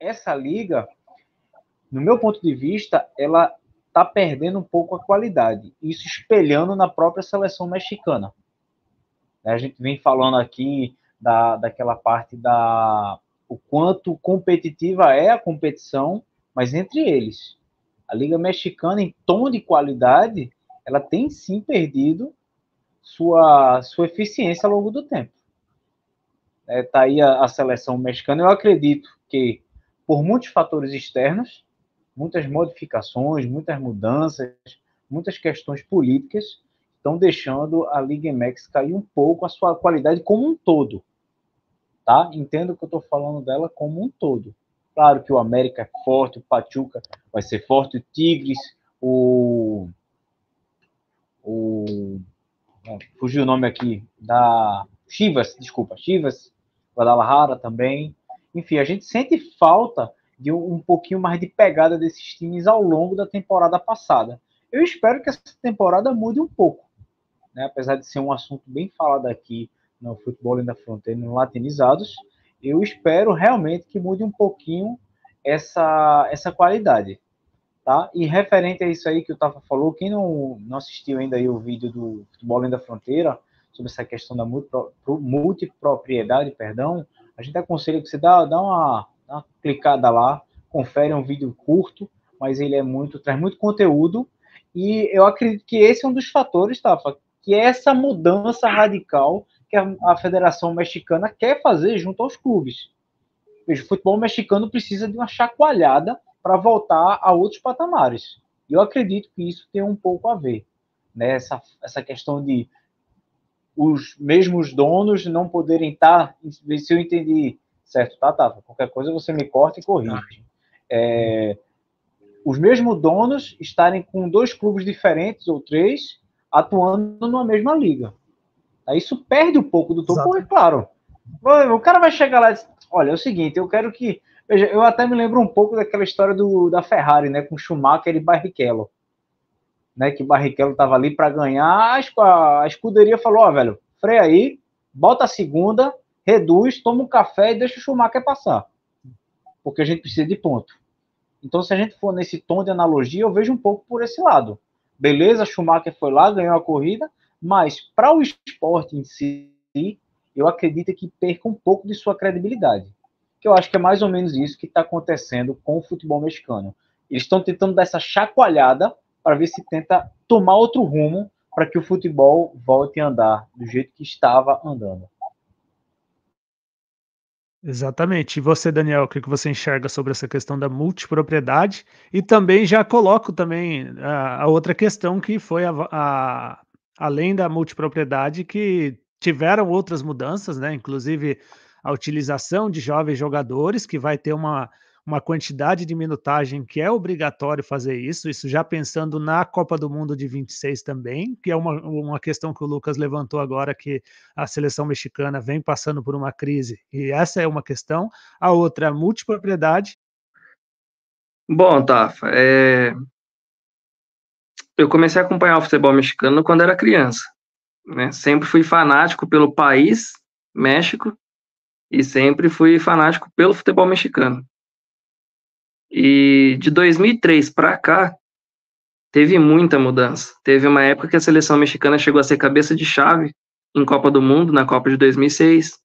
essa liga, no meu ponto de vista, ela está perdendo um pouco a qualidade, isso espelhando na própria seleção mexicana. A gente vem falando aqui da, daquela parte da o quanto competitiva é a competição, mas entre eles, a liga mexicana em tom de qualidade, ela tem sim perdido sua sua eficiência ao longo do tempo. É, tá aí a, a seleção mexicana, eu acredito que por muitos fatores externos, muitas modificações, muitas mudanças, muitas questões políticas estão deixando a Liga MX cair um pouco a sua qualidade como um todo. Tá? Entendo que eu estou falando dela como um todo. Claro que o América é forte, o Pachuca vai ser forte, o Tigres, o. o é, fugiu o nome aqui, da Chivas, desculpa, Chivas, Guadalajara também, enfim, a gente sente falta de um, um pouquinho mais de pegada desses times ao longo da temporada passada. Eu espero que essa temporada mude um pouco, né? apesar de ser um assunto bem falado aqui no Futebol da Fronteira, no Latinizados, eu espero realmente que mude um pouquinho essa, essa qualidade. Tá? E referente a isso aí que o Tafa falou, quem não, não assistiu ainda aí o vídeo do Futebol da Fronteira, sobre essa questão da multipropriedade, perdão, a gente aconselha que você dá, dá uma, uma clicada lá, confere um vídeo curto, mas ele é muito, traz muito conteúdo, e eu acredito que esse é um dos fatores, Tafa, que é essa mudança radical que a, a Federação Mexicana quer fazer junto aos clubes. Veja, o futebol mexicano precisa de uma chacoalhada para voltar a outros patamares. E eu acredito que isso tem um pouco a ver. Né? Essa, essa questão de os mesmos donos não poderem estar, tá, se eu entendi certo, tá, tá, qualquer coisa você me corta e corrige. Tá. É, os mesmos donos estarem com dois clubes diferentes ou três atuando numa mesma liga. Aí isso perde um pouco do topo, é claro. O cara vai chegar lá e diz, olha, é o seguinte, eu quero que... Veja, eu até me lembro um pouco daquela história do, da Ferrari, né, com Schumacher e Barrichello né, que Barrichello estava ali para ganhar, a escuderia falou, ó, oh, velho, freia aí, bota a segunda, reduz, toma um café e deixa o Schumacher passar. Porque a gente precisa de ponto. Então, se a gente for nesse tom de analogia, eu vejo um pouco por esse lado. Beleza, Schumacher foi lá, ganhou a corrida, mas para o esporte em si, eu acredito que perca um pouco de sua credibilidade. Que eu acho que é mais ou menos isso que está acontecendo com o futebol mexicano. Eles estão tentando dar essa chacoalhada para ver se tenta tomar outro rumo para que o futebol volte a andar do jeito que estava andando. Exatamente. E você, Daniel, o que você enxerga sobre essa questão da multipropriedade? E também já coloco também a, outra questão que foi a, a, além da multipropriedade, que tiveram outras mudanças, né? Inclusive a utilização de jovens jogadores, que vai ter uma uma quantidade de minutagem que é obrigatório fazer isso, isso já pensando na Copa do Mundo de 26 também, que é uma, uma questão que o Lucas levantou agora, que a seleção mexicana vem passando por uma crise, e essa é uma questão. A outra, multipropriedade. Bom, Tafa, é... eu comecei a acompanhar o futebol mexicano quando era criança. Né? Sempre fui fanático pelo país, México, e sempre fui fanático pelo futebol mexicano. E de 2003 para cá, teve muita mudança. Teve uma época que a seleção mexicana chegou a ser cabeça de chave em Copa do Mundo, na Copa de 2006.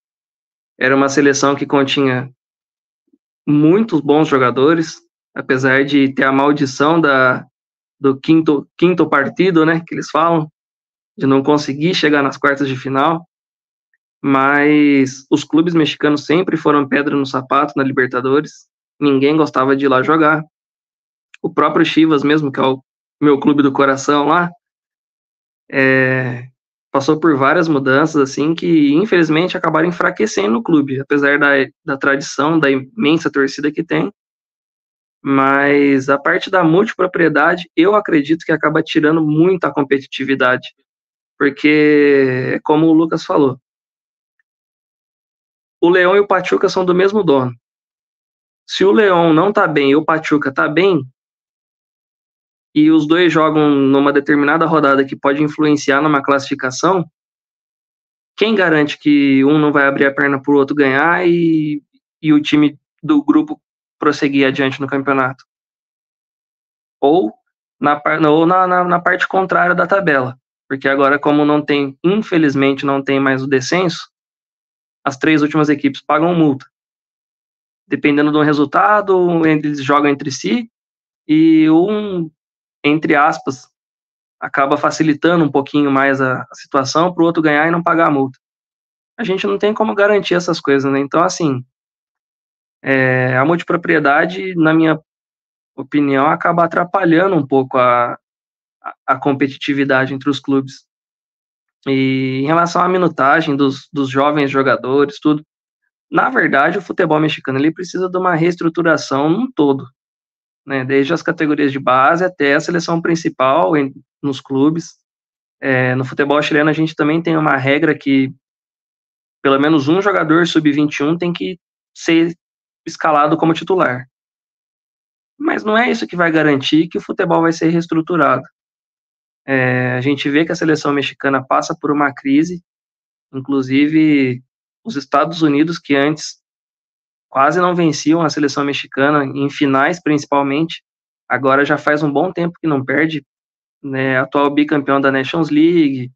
Era uma seleção que continha muitos bons jogadores, apesar de ter a maldição da, do quinto, quinto partido, né, que eles falam, de não conseguir chegar nas quartas de final. Mas os clubes mexicanos sempre foram pedra no sapato na Libertadores ninguém gostava de ir lá jogar. O próprio Chivas mesmo, que é o meu clube do coração lá, é, passou por várias mudanças assim que infelizmente acabaram enfraquecendo o clube, apesar da, da tradição, da imensa torcida que tem. Mas a parte da multipropriedade, eu acredito que acaba tirando muita competitividade. Porque, como o Lucas falou, o Leão e o Pachuca são do mesmo dono. Se o Leão não tá bem e o Pachuca tá bem, e os dois jogam numa determinada rodada que pode influenciar numa classificação, quem garante que um não vai abrir a perna pro outro ganhar e, e o time do grupo prosseguir adiante no campeonato? Ou na, ou na, na, na parte contrária da tabela. Porque agora, como não tem, infelizmente, não tem mais o descenso, as três últimas equipes pagam multa dependendo do resultado, eles jogam entre si e um, entre aspas, acaba facilitando um pouquinho mais a, a situação para o outro ganhar e não pagar a multa. A gente não tem como garantir essas coisas, né? Então, assim, é, a multipropriedade, na minha opinião, acaba atrapalhando um pouco a, a, a competitividade entre os clubes. E em relação à minutagem dos, dos jovens jogadores, tudo, na verdade, o futebol mexicano ele precisa de uma reestruturação num todo, né? desde as categorias de base até a seleção principal em, nos clubes. É, no futebol chileno, a gente também tem uma regra que pelo menos um jogador sub-21 tem que ser escalado como titular. Mas não é isso que vai garantir que o futebol vai ser reestruturado. É, a gente vê que a seleção mexicana passa por uma crise, inclusive os Estados Unidos, que antes quase não venciam a seleção mexicana, em finais principalmente, agora já faz um bom tempo que não perde, né, é atual bicampeão da Nations League,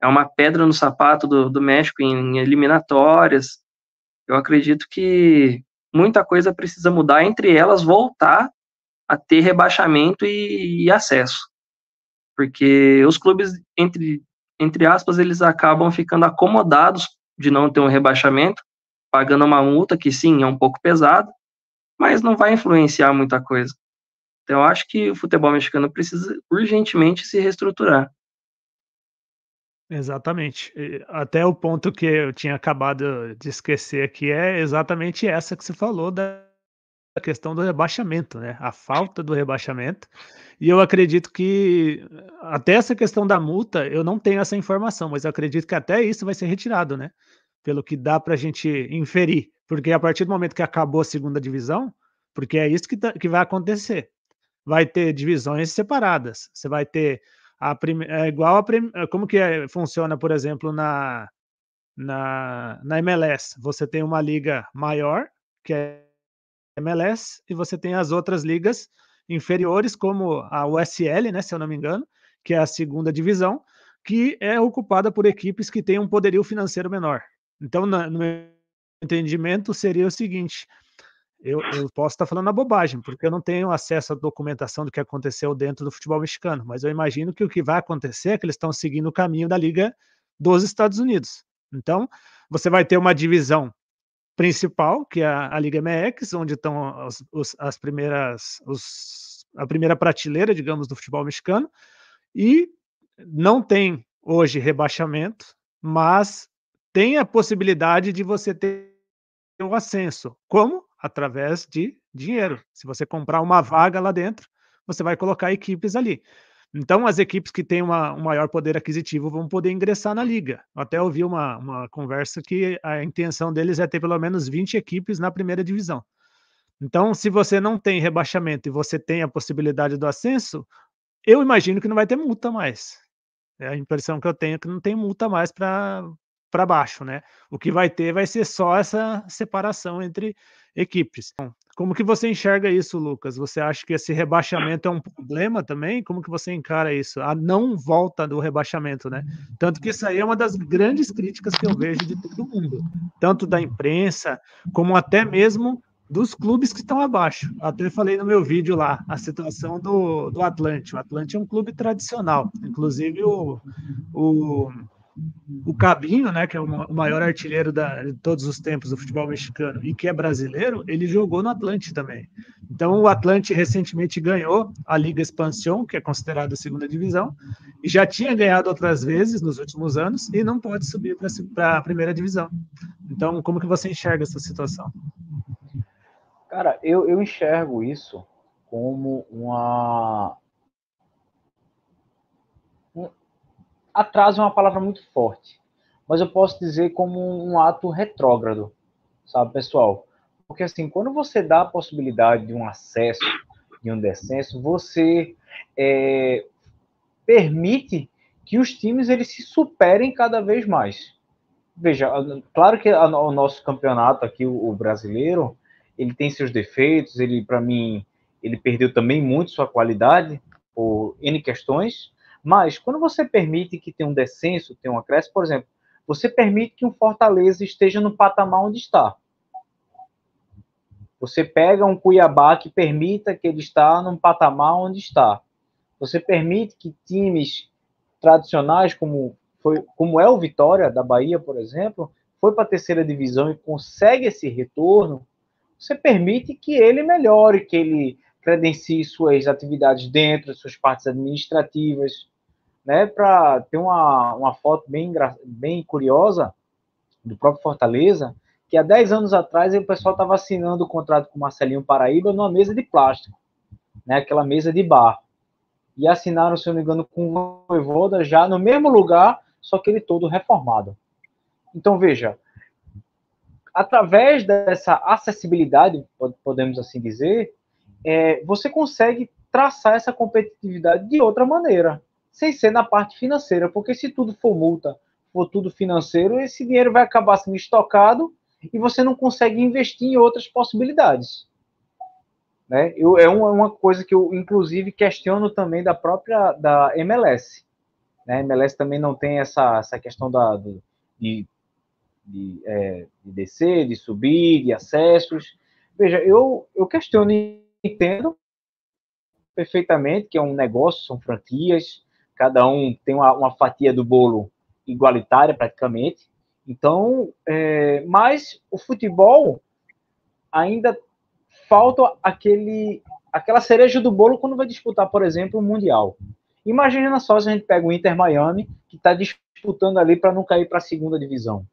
é uma pedra no sapato do, do México em, em eliminatórias. Eu acredito que muita coisa precisa mudar, entre elas voltar a ter rebaixamento e, e, acesso. Porque os clubes, entre, entre aspas, eles acabam ficando acomodados de não ter um rebaixamento, pagando uma multa que sim, é um pouco pesada, mas não vai influenciar muita coisa. Então eu acho que o futebol mexicano precisa urgentemente se reestruturar. Exatamente. Até o ponto que eu tinha acabado de esquecer aqui é exatamente essa que você falou da a questão do rebaixamento, né? A falta do rebaixamento. E eu acredito que até essa questão da multa, eu não tenho essa informação, mas eu acredito que até isso vai ser retirado, né? Pelo que dá para a gente inferir. Porque a partir do momento que acabou a segunda divisão, porque é isso que, tá, que vai acontecer. Vai ter divisões separadas. Você vai ter a primeira é igual a prim, é, como que é, funciona, por exemplo, na, na na MLS. Você tem uma liga maior que é MLS e você tem as outras ligas inferiores, como a USL, né, se eu não me engano, que é a segunda divisão, que é ocupada por equipes que têm um poderio financeiro menor. Então, no meu entendimento, seria o seguinte: eu, eu, posso estar falando a bobagem, porque eu não tenho acesso à documentação do que aconteceu dentro do futebol mexicano, mas eu imagino que o que vai acontecer é que eles estão seguindo o caminho da Liga dos Estados Unidos. Então, você vai ter uma divisão principal, que é a, Liga MX, onde estão as, os, as primeiras, os, a primeira prateleira, digamos, do futebol mexicano, e não tem hoje rebaixamento, mas tem a possibilidade de você ter o ascenso. Como? Através de dinheiro. Se você comprar uma vaga lá dentro, você vai colocar equipes ali. Então, as equipes que têm uma, um maior poder aquisitivo vão poder ingressar na liga. até ouvi uma, uma conversa que a intenção deles é ter pelo menos 20 equipes na primeira divisão. Então, se você não tem rebaixamento e você tem a possibilidade do ascenso, eu imagino que não vai ter multa mais. É a impressão que eu tenho é que não tem multa mais para baixo, né? O que vai ter vai ser só essa separação entre equipes. Então, como que você enxerga isso, Lucas? Você acha que esse rebaixamento é um problema também? Como que você encara isso? A não volta do rebaixamento, né? Tanto que isso aí é uma das grandes críticas que eu vejo de todo mundo, tanto da imprensa como até mesmo dos clubes que estão abaixo. Até falei no meu vídeo lá a situação do, do Atlante. O Atlante é um clube tradicional, inclusive o, o o Cabinho, né, que é o maior artilheiro da, de todos os tempos do futebol mexicano e que é brasileiro, ele jogou no Atlante também. Então o Atlante recentemente ganhou a Liga Expansión, que é considerada a segunda divisão, e já tinha ganhado outras vezes nos últimos anos e não pode subir para a primeira divisão. Então como que você enxerga essa situação? Cara, eu, eu enxergo isso como uma atraso é uma palavra muito forte, mas eu posso dizer como um ato retrógrado, sabe, pessoal? Porque assim, quando você dá a possibilidade de um acesso, de um descenso, você é, permite que os times eles se superem cada vez mais. Veja, claro que a, o nosso campeonato aqui, o, o brasileiro, ele tem seus defeitos, ele para mim, ele perdeu também muito sua qualidade por N questões, mas quando você permite que tenha um descenso, tenha um acréscimo, por exemplo, você permite que um Fortaleza esteja no patamar onde está. Você pega um Cuiabá que permita que ele está num patamar onde está. Você permite que times tradicionais como foi, como é o Vitória da Bahia, por exemplo, foi para a terceira divisão e consegue esse retorno, você permite que ele melhore, que ele credencie suas atividades dentro, suas partes administrativas né, para ter uma, uma foto bem, bem curiosa do próprio Fortaleza, que há 10 anos atrás o pessoal estava assinando o contrato com o Marcelinho Paraíba numa mesa de plástico, né, aquela mesa de bar. E assinaram, se eu não me engano, com o Voivoda já no mesmo lugar, só que ele todo reformado. Então, veja, através dessa acessibilidade, podemos assim dizer, é, você consegue traçar essa competitividade de outra maneira sem ser na parte financeira, porque se tudo for multa, for tudo financeiro, esse dinheiro vai acabar sendo estocado e você não consegue investir em outras possibilidades. Né? Eu, é uma, uma coisa que eu, inclusive, questiono também da própria da MLS. Né? A MLS também não tem essa, essa questão da, de, de, é, de descer, de subir, de acessos. Veja, eu, eu questiono e entendo perfeitamente que é um negócio, são franquias, cada um tem uma, uma fatia do bolo igualitária praticamente. Então, é, mas o futebol ainda falta aquele, aquela cereja do bolo quando vai disputar, por exemplo, o Mundial. Imagina só se a gente pega o Inter Miami, que está disputando ali para não cair para a segunda divisão.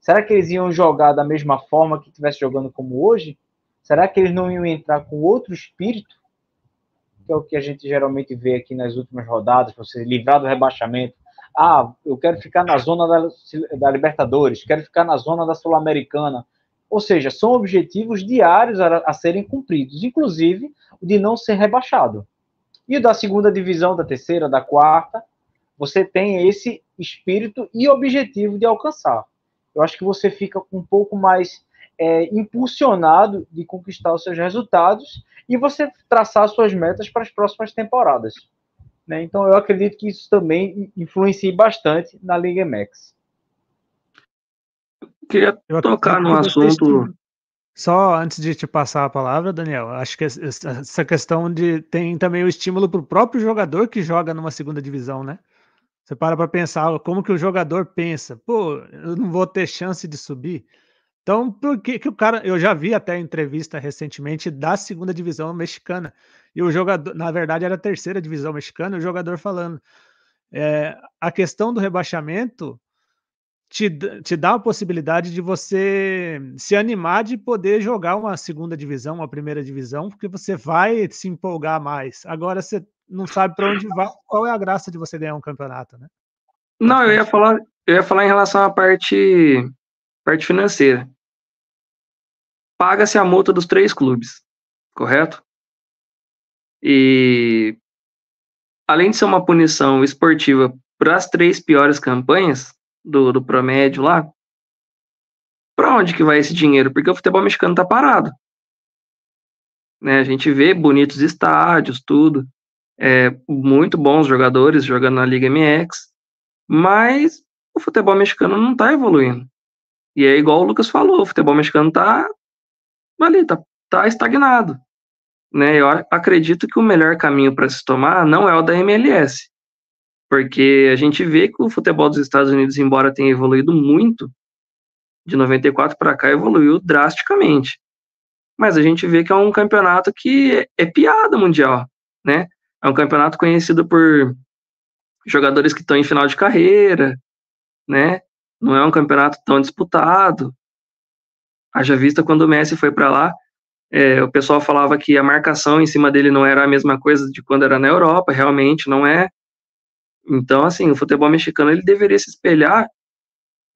Será que eles iam jogar da mesma forma que estivesse jogando como hoje? Será que eles não iam entrar com outro espírito? que é o que a gente geralmente vê aqui nas últimas rodadas, você livrar do rebaixamento. Ah, eu quero ficar na zona da, da Libertadores, quero ficar na zona da Sul-Americana. Ou seja, são objetivos diários a, a serem cumpridos, inclusive o de não ser rebaixado. E da segunda divisão, da terceira, da quarta, você tem esse espírito e objetivo de alcançar. Eu acho que você fica um pouco mais é, impulsionado de conquistar os seus resultados e você traçar suas metas para as próximas temporadas. Né? Então, eu acredito que isso também influencie bastante na Liga MX. Eu queria tocar no assunto. Só antes de te passar a palavra, Daniel, acho que essa questão de tem também o estímulo para o próprio jogador que joga numa segunda divisão, né? Você para para pensar como que o jogador pensa, pô, eu não vou ter chance de subir. Então, por que, que o cara. Eu já vi até entrevista recentemente da segunda divisão mexicana. E o jogador, na verdade, era a terceira divisão mexicana, o jogador falando. É, a questão do rebaixamento te, te dá a possibilidade de você se animar de poder jogar uma segunda divisão, uma primeira divisão, porque você vai se empolgar mais. Agora você não sabe para onde vai, qual é a graça de você ganhar um campeonato, né? Não, eu ia falar, eu ia falar em relação à parte, parte financeira paga-se a multa dos três clubes, correto? E além de ser uma punição esportiva para as três piores campanhas do, do promédio lá, para onde que vai esse dinheiro? Porque o futebol mexicano tá parado. Né, a gente vê bonitos estádios, tudo, é, muito bons jogadores jogando na Liga MX, mas o futebol mexicano não está evoluindo. E é igual o Lucas falou, o futebol mexicano está ali tá, tá estagnado. Né? Eu acredito que o melhor caminho para se tomar não é o da MLS, porque a gente vê que o futebol dos Estados Unidos, embora tenha evoluído muito, de 94 para cá evoluiu drasticamente. Mas a gente vê que é um campeonato que é piada mundial, né? É um campeonato conhecido por jogadores que estão em final de carreira, né? Não é um campeonato tão disputado. Haja vista quando o Messi foi para lá, é, o pessoal falava que a marcação em cima dele não era a mesma coisa de quando era na Europa, realmente não é. Então, assim, o futebol mexicano ele deveria se espelhar,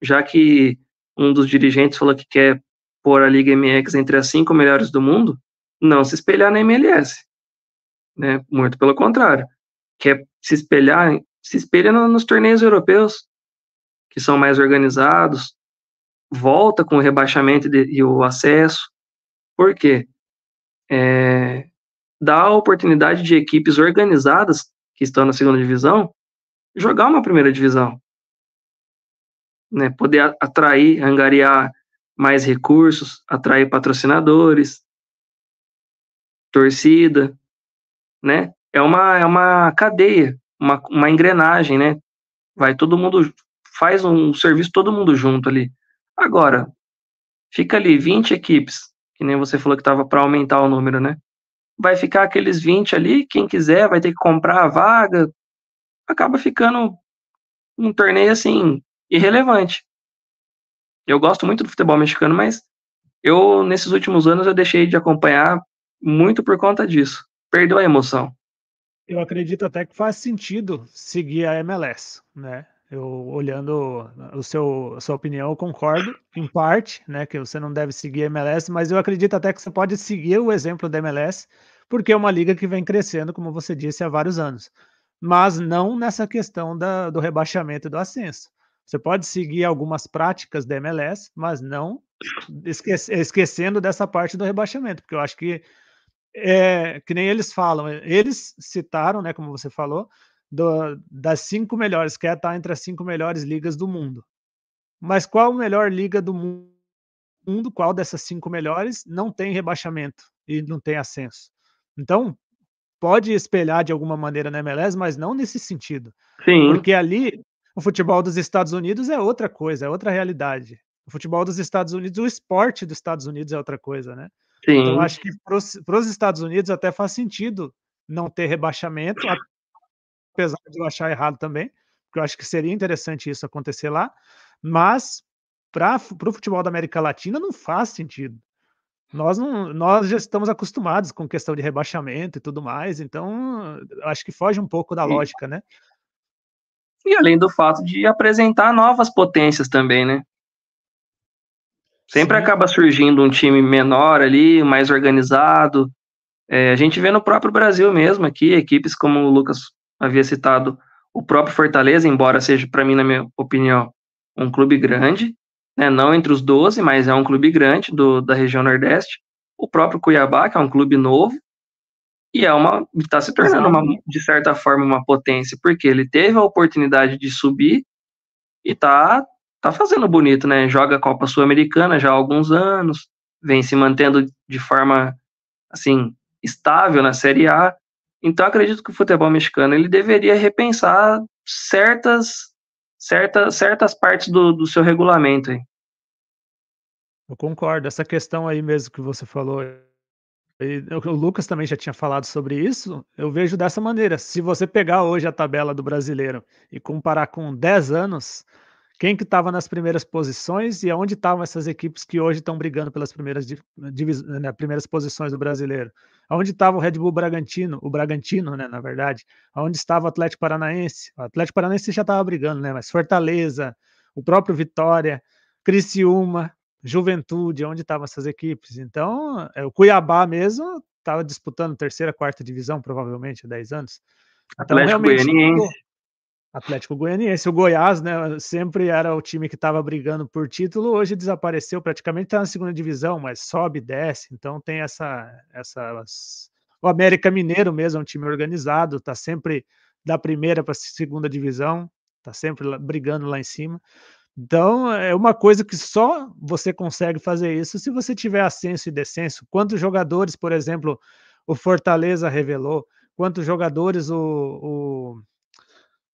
já que um dos dirigentes falou que quer pôr a Liga MX entre as cinco melhores do mundo, não se espelhar na MLS. Né? Muito pelo contrário. Quer se espelhar, se espelha nos torneios europeus, que são mais organizados, volta com o rebaixamento de, e o acesso. Por quê? É, dá a oportunidade de equipes organizadas que estão na segunda divisão jogar uma primeira divisão. Né, poder atrair, angariar mais recursos, atrair patrocinadores, torcida, né? É uma, é uma cadeia, uma, uma engrenagem, né? Vai todo mundo, faz um serviço todo mundo junto ali. Agora, fica ali 20 equipes, que nem você falou que estava para aumentar o número, né? Vai ficar aqueles 20 ali, quem quiser vai ter que comprar a vaga. Acaba ficando um torneio assim irrelevante. Eu gosto muito do futebol mexicano, mas eu nesses últimos anos eu deixei de acompanhar muito por conta disso. Perdeu a emoção. Eu acredito até que faz sentido seguir a MLS, né? Eu olhando o seu, a sua opinião, eu concordo em parte, né, que você não deve seguir a MLS, mas eu acredito até que você pode seguir o exemplo da MLS, porque é uma liga que vem crescendo, como você disse, há vários anos. Mas não nessa questão da, do rebaixamento e do ascenso. Você pode seguir algumas práticas da MLS, mas não esquecendo dessa parte do rebaixamento, porque eu acho que é, que nem eles falam, eles citaram, né, como você falou, do, das cinco melhores, quer estar é tá entre as cinco melhores ligas do mundo. Mas qual a melhor liga do mundo? Qual dessas cinco melhores não tem rebaixamento e não tem ascenso? Então, pode espelhar de alguma maneira na MLS, mas não nesse sentido. Sim. Porque ali o futebol dos Estados Unidos é outra coisa, é outra realidade. O futebol dos Estados Unidos, o esporte dos Estados Unidos é outra coisa, né? Então, Sim. Então, acho que para os Estados Unidos até faz sentido não ter rebaixamento, apesar de eu achar errado também, porque eu acho que seria interessante isso acontecer lá, mas para o futebol da América Latina não faz sentido. Nós, não, nós já estamos acostumados com questão de rebaixamento e tudo mais, então acho que foge um pouco da e, lógica, né? E além do fato de apresentar novas potências também, né? Sempre Sim. acaba surgindo um time menor ali, mais organizado. É, a gente vê no próprio Brasil mesmo aqui, equipes como o Lucas havia citado o próprio Fortaleza, embora seja, para mim, na minha opinião, um clube grande, né? não entre os 12, mas é um clube grande do, da região Nordeste. O próprio Cuiabá, que é um clube novo, e é uma está se tornando, uma, de certa forma, uma potência, porque ele teve a oportunidade de subir e tá, tá fazendo bonito, né? Joga a Copa Sul-Americana já há alguns anos, vem se mantendo de forma, assim, estável na Série A, então acredito que o futebol mexicano ele deveria repensar certas certas certas partes do, do seu regulamento. Eu concordo, essa questão aí mesmo que você falou. E o Lucas também já tinha falado sobre isso. Eu vejo dessa maneira. Se você pegar hoje a tabela do brasileiro e comparar com 10 anos, quem que estava nas primeiras posições e onde estavam essas equipes que hoje estão brigando pelas primeiras, né, primeiras posições do brasileiro. Onde estava o Red Bull Bragantino, o Bragantino, né, na verdade? Onde estava o Atlético Paranaense? O Atlético Paranaense já estava brigando, né? Mas Fortaleza, o próprio Vitória, Criciúma, Juventude, onde estavam essas equipes? Então, é, o Cuiabá mesmo estava disputando terceira, quarta divisão, provavelmente, há 10 anos. Então, Atlético Goianiense. Atlético Goianiense. O Goiás, né, sempre era o time que estava brigando por título, hoje desapareceu, praticamente está na segunda divisão, mas sobe, desce, então tem essa, essas... O América Mineiro mesmo é um time organizado, está sempre da primeira para a segunda divisão, está sempre brigando lá em cima. Então, é uma coisa que só você consegue fazer isso se você tiver ascenso e descenso. Quantos jogadores, por exemplo, o Fortaleza revelou? Quantos jogadores o, o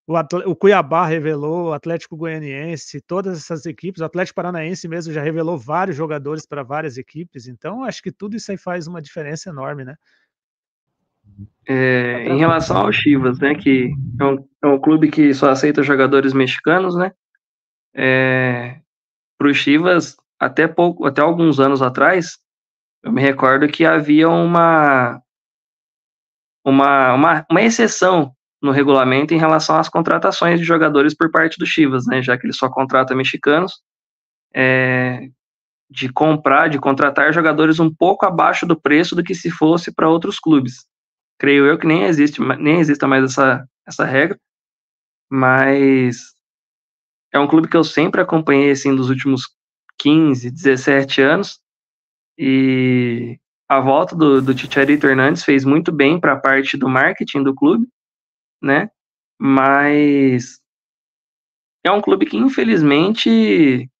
o, o, Cuiabá revelou, o Atlético Goianiense, todas essas equipes, o Atlético Paranaense mesmo já revelou vários jogadores para várias equipes, então acho que tudo isso aí faz uma diferença enorme, né? É, em relação ao Chivas, né, que é um, é um, clube que só aceita jogadores mexicanos, né, é, para o Chivas, até, pouco, até alguns anos atrás, eu me recordo que havia uma, uma, uma, uma exceção no regulamento em relação às contratações de jogadores por parte do Chivas, né, já que ele só contrata mexicanos, é, de comprar, de contratar jogadores um pouco abaixo do preço do que se fosse para outros clubes. Creio eu que nem existe, nem exista mais essa, essa regra, mas é um clube que eu sempre acompanhei assim dos últimos 15, 17 anos e a volta do, do Chicharito Hernandes fez muito bem para a parte do marketing do clube né? Mas é um clube que infelizmente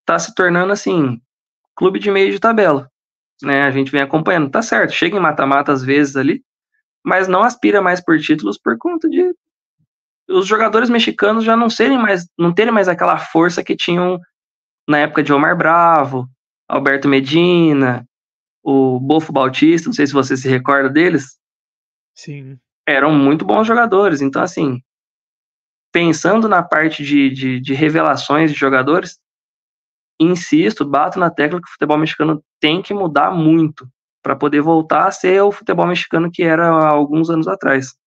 está se tornando assim clube de meio de tabela, né? A gente vem acompanhando, tá certo? Chega em mata-mata às vezes ali, mas não aspira mais por títulos por conta de os jogadores mexicanos já não serem mais, não terem mais aquela força que tinham na época de Omar Bravo, Alberto Medina, o Bofo Bautista, não sei se você se recorda deles. Sim eram muito bons jogadores. Então, assim, pensando na parte de, de, de revelações de jogadores, insisto, bato na tecla que o futebol mexicano tem que mudar muito para poder voltar a ser o futebol mexicano que era há alguns anos atrás.